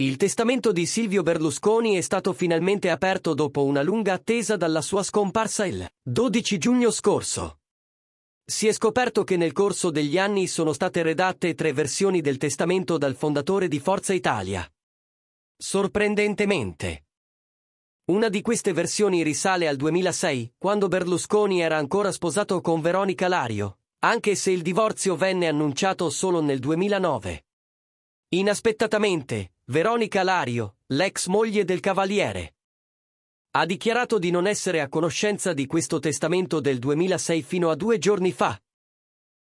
Il testamento di Silvio Berlusconi è stato finalmente aperto dopo una lunga attesa dalla sua scomparsa il 12 giugno scorso. Si è scoperto che nel corso degli anni sono state redatte tre versioni del testamento dal fondatore di Forza Italia. Sorprendentemente. Una di queste versioni risale al 2006, quando Berlusconi era ancora sposato con Veronica Lario, anche se il divorzio venne annunciato solo nel 2009. Inaspettatamente, Veronica Lario, l'ex moglie del cavaliere. Ha dichiarato di non essere a conoscenza di questo testamento del 2006 fino a due giorni fa.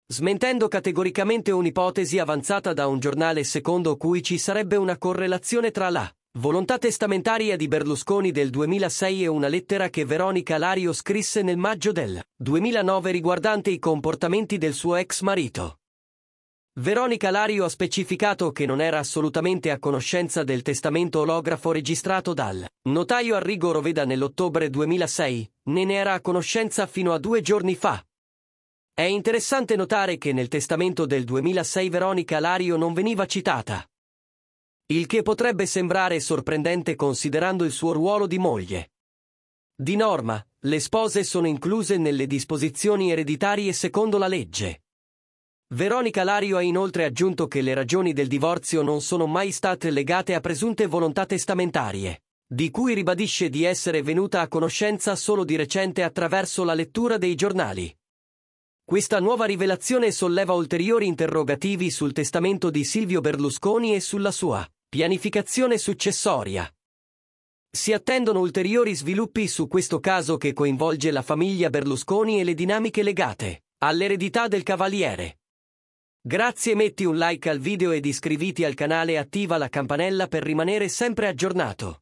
Smentendo categoricamente un'ipotesi avanzata da un giornale secondo cui ci sarebbe una correlazione tra la volontà testamentaria di Berlusconi del 2006 e una lettera che Veronica Lario scrisse nel maggio del 2009 riguardante i comportamenti del suo ex marito. Veronica Lario ha specificato che non era assolutamente a conoscenza del testamento olografo registrato dal notaio Arrigo Roveda nell'ottobre 2006, né ne era a conoscenza fino a due giorni fa. È interessante notare che nel testamento del 2006 Veronica Lario non veniva citata. Il che potrebbe sembrare sorprendente considerando il suo ruolo di moglie. Di norma, le spose sono incluse nelle disposizioni ereditarie secondo la legge. Veronica Lario ha inoltre aggiunto che le ragioni del divorzio non sono mai state legate a presunte volontà testamentarie, di cui ribadisce di essere venuta a conoscenza solo di recente attraverso la lettura dei giornali. Questa nuova rivelazione solleva ulteriori interrogativi sul testamento di Silvio Berlusconi e sulla sua pianificazione successoria. Si attendono ulteriori sviluppi su questo caso che coinvolge la famiglia Berlusconi e le dinamiche legate all'eredità del cavaliere. Grazie metti un like al video ed iscriviti al canale e attiva la campanella per rimanere sempre aggiornato.